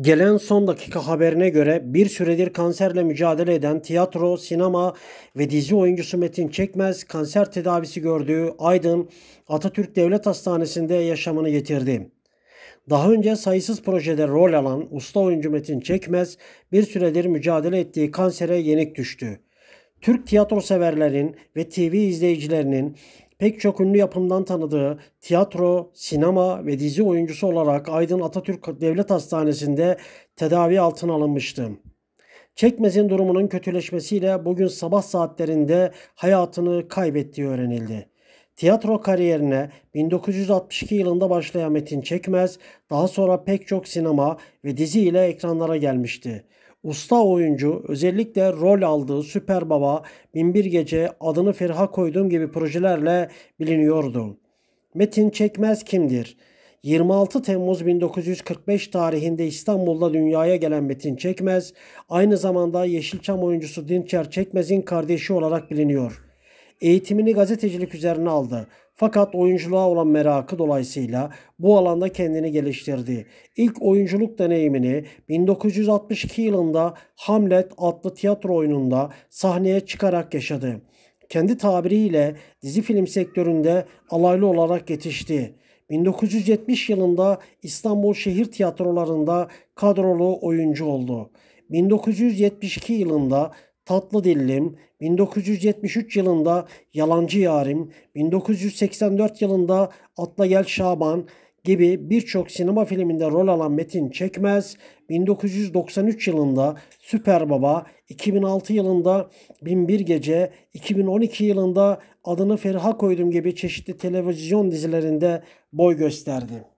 Gelen son dakika haberine göre bir süredir kanserle mücadele eden tiyatro, sinema ve dizi oyuncusu Metin Çekmez kanser tedavisi gördüğü Aydın Atatürk Devlet Hastanesi'nde yaşamını yitirdi. Daha önce sayısız projede rol alan usta oyuncu Metin Çekmez bir süredir mücadele ettiği kansere yenik düştü. Türk tiyatro severlerin ve TV izleyicilerinin pek çok ünlü yapımdan tanıdığı tiyatro, sinema ve dizi oyuncusu olarak Aydın Atatürk Devlet Hastanesi'nde tedavi altına alınmıştı. Çekmez'in durumunun kötüleşmesiyle bugün sabah saatlerinde hayatını kaybettiği öğrenildi. Tiyatro kariyerine 1962 yılında başlayan Metin Çekmez daha sonra pek çok sinema ve dizi ile ekranlara gelmişti. Usta oyuncu özellikle rol aldığı Süper Baba, Binbir Gece, adını Ferha koyduğum gibi projelerle biliniyordu. Metin Çekmez kimdir? 26 Temmuz 1945 tarihinde İstanbul'da dünyaya gelen Metin Çekmez, aynı zamanda Yeşilçam oyuncusu Dinçer Çekmez'in kardeşi olarak biliniyor. Eğitimini gazetecilik üzerine aldı. Fakat oyunculuğa olan merakı dolayısıyla bu alanda kendini geliştirdi. İlk oyunculuk deneyimini 1962 yılında Hamlet adlı tiyatro oyununda sahneye çıkarak yaşadı. Kendi tabiriyle dizi film sektöründe alaylı olarak yetişti. 1970 yılında İstanbul Şehir Tiyatroları'nda kadrolu oyuncu oldu. 1972 yılında Tatlı Dillim, 1973 yılında Yalancı Yarim, 1984 yılında Atla Gel Şaban gibi birçok sinema filminde rol alan Metin Çekmez, 1993 yılında Süper Baba, 2006 yılında 1001 Gece, 2012 yılında adını Ferha koydum gibi çeşitli televizyon dizilerinde boy gösterdi.